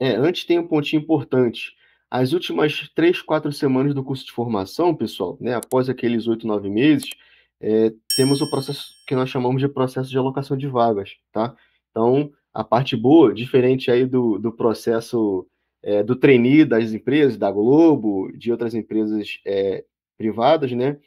É, antes tem um pontinho importante. As últimas três, quatro semanas do curso de formação, pessoal, né, após aqueles oito, nove meses, é, temos o processo que nós chamamos de processo de alocação de vagas, tá? Então, a parte boa, diferente aí do, do processo é, do trainee das empresas, da Globo, de outras empresas é, privadas, né?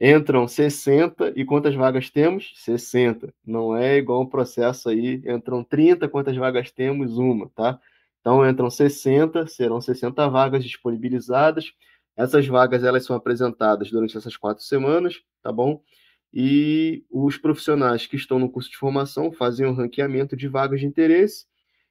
Entram 60 e quantas vagas temos? 60. Não é igual um processo aí, entram 30, quantas vagas temos? Uma, tá? Então entram 60, serão 60 vagas disponibilizadas. Essas vagas elas são apresentadas durante essas quatro semanas, tá bom? E os profissionais que estão no curso de formação fazem o um ranqueamento de vagas de interesse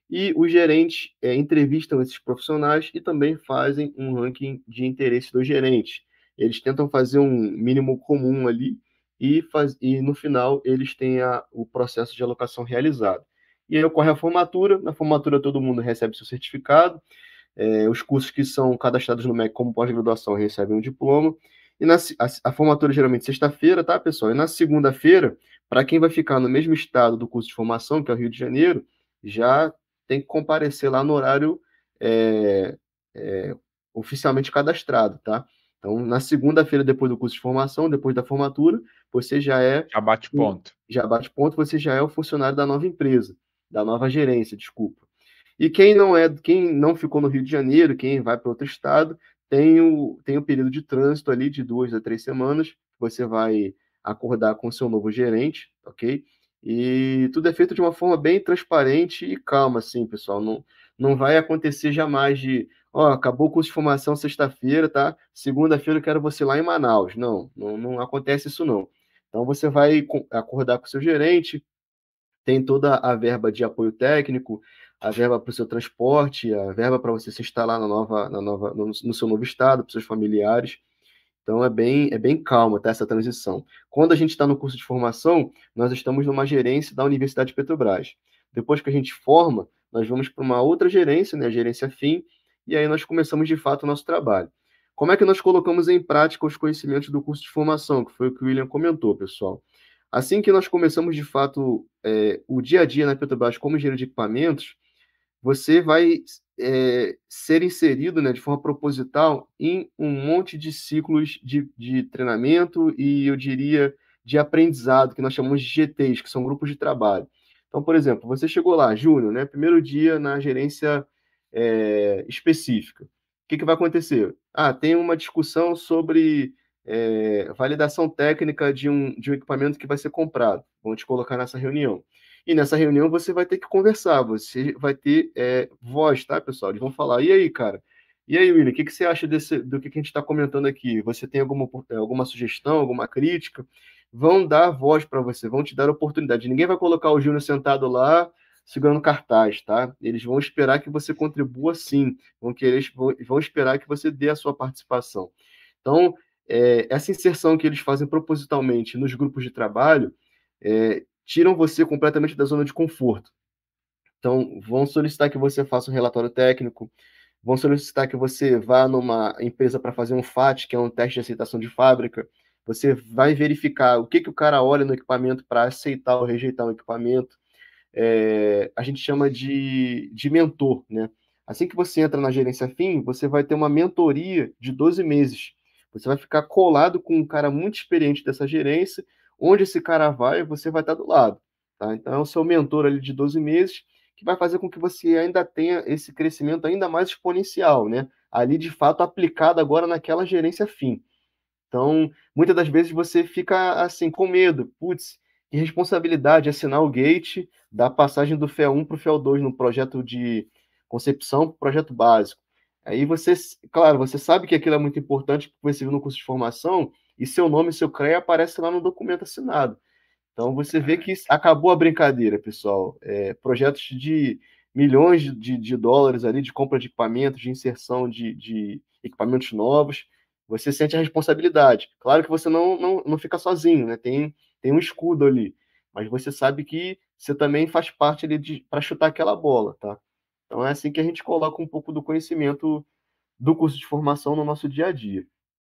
e os gerentes é, entrevistam esses profissionais e também fazem um ranking de interesse do gerente. Eles tentam fazer um mínimo comum ali e, faz, e no final eles têm a, o processo de alocação realizado e aí ocorre a formatura. Na formatura, todo mundo recebe seu certificado. É, os cursos que são cadastrados no MEC como pós-graduação recebem um diploma. E na, a, a formatura geralmente sexta-feira, tá, pessoal? E na segunda-feira, para quem vai ficar no mesmo estado do curso de formação, que é o Rio de Janeiro, já tem que comparecer lá no horário é, é, oficialmente cadastrado, tá? Então, na segunda-feira, depois do curso de formação, depois da formatura, você já é. Já bate ponto. Já bate ponto, você já é o funcionário da nova empresa da nova gerência, desculpa. E quem não é, quem não ficou no Rio de Janeiro, quem vai para outro estado, tem o, tem o período de trânsito ali de duas a três semanas. Você vai acordar com o seu novo gerente, ok? E tudo é feito de uma forma bem transparente e calma, assim, pessoal. Não, não vai acontecer jamais de, ó, acabou o curso de formação sexta-feira, tá? Segunda-feira eu quero você lá em Manaus. Não, não, não acontece isso não. Então você vai acordar com o seu gerente, tem toda a verba de apoio técnico, a verba para o seu transporte, a verba para você se instalar na nova, na nova, no, no seu novo estado, para seus familiares. Então é bem, é bem calma tá, essa transição. Quando a gente está no curso de formação, nós estamos numa gerência da Universidade de Petrobras. Depois que a gente forma, nós vamos para uma outra gerência, né, a gerência FIM, e aí nós começamos de fato o nosso trabalho. Como é que nós colocamos em prática os conhecimentos do curso de formação, que foi o que o William comentou, pessoal? Assim que nós começamos de fato é, o dia a dia na Petrobras como engenheiro de equipamentos, você vai é, ser inserido né, de forma proposital em um monte de ciclos de, de treinamento e eu diria de aprendizado, que nós chamamos de GTs, que são grupos de trabalho. Então, por exemplo, você chegou lá, Júnior, né, primeiro dia na gerência é, específica. O que, que vai acontecer? Ah, tem uma discussão sobre é, validação técnica de um, de um equipamento que vai ser comprado. Vão te colocar nessa reunião. E nessa reunião você vai ter que conversar, você vai ter é, voz, tá, pessoal? Eles vão falar, e aí, cara? E aí, William, o que, que você acha desse, do que, que a gente está comentando aqui? Você tem alguma, é, alguma sugestão, alguma crítica? Vão dar voz para você, vão te dar oportunidade. Ninguém vai colocar o Júnior sentado lá segurando cartaz, tá? Eles vão esperar que você contribua sim, vão querer, vão, vão esperar que você dê a sua participação. Então, é, essa inserção que eles fazem propositalmente nos grupos de trabalho é, tiram você completamente da zona de conforto. Então, vão solicitar que você faça um relatório técnico, vão solicitar que você vá numa empresa para fazer um FAT, que é um teste de aceitação de fábrica. Você vai verificar o que, que o cara olha no equipamento para aceitar ou rejeitar o equipamento. É, a gente chama de, de mentor, né? Assim que você entra na gerência FIM, você vai ter uma mentoria de 12 meses, você vai ficar colado com um cara muito experiente dessa gerência, onde esse cara vai, você vai estar do lado. Tá? Então, é o seu mentor ali de 12 meses, que vai fazer com que você ainda tenha esse crescimento ainda mais exponencial, né? Ali, de fato, aplicado agora naquela gerência fim. Então, muitas das vezes você fica assim, com medo. Putz, que responsabilidade assinar o gate da passagem do FEL 1 para o FEL 2 no projeto de concepção, projeto básico. Aí você, claro, você sabe que aquilo é muito importante porque você viu no curso de formação e seu nome seu CREA aparece lá no documento assinado. Então você vê que acabou a brincadeira, pessoal. É, projetos de milhões de, de, de, dólares ali de compra de equipamentos, de inserção de, de, equipamentos novos, você sente a responsabilidade. Claro que você não, não, não fica sozinho, né? Tem, tem um escudo ali. Mas você sabe que você também faz parte ali para chutar aquela bola, tá? Então é assim que a gente coloca um pouco do conhecimento do curso de formação no nosso dia a dia.